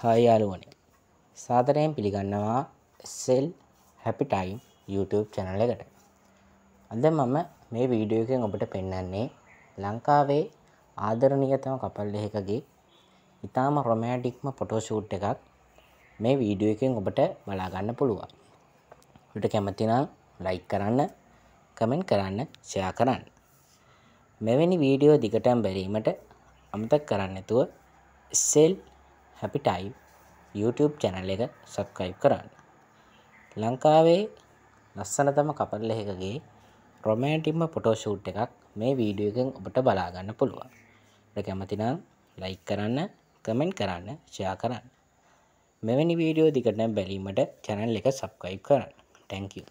හයාලුවනේ සාදරයෙන් පිළිගන්නවා සෙල් හැපිටයිම් YouTube චැනල එකට අද මම මේ වීඩියෝකෙන් ඔබට පෙන්නන්නේ ලංකාවේ ආදරණීයතම කපල් දෙකගේ ඉතාම රොමෑටික්ම ෆොටෝෂූට් එකක් මේ වීඩියෝ එකෙන් ඔබට බලා ගන්න පුළුවන්. ඔබට කැමති නම් ලයික් කරන්න, කමෙන්ට් කරන්න, ෂෙයා කරන්න. මෙවැනි වීඩියෝ දිගටම බැලීමට අමතක කරන්න නැතුව සෙල් හැපි ටයිම් YouTube චැනල් එක සබ්ස්ක්‍රයිබ් කරන්න. ලංකාවේ ලස්සනතම කපල් ලෙහකගේ රොමෑන්ටික්ම ෆොටෝ ෂූට් එකක් මේ වීඩියෝ එකෙන් ඔබට බලා ගන්න පුළුවන්. ඔබට කැමති නම් ලයික් කරන්න, කමෙන්ට් කරන්න, ෂෙයා කරන්න. මෙවැනි වීඩියෝ දිගටම බැලීමට channel එක subscribe කරන්න. thank you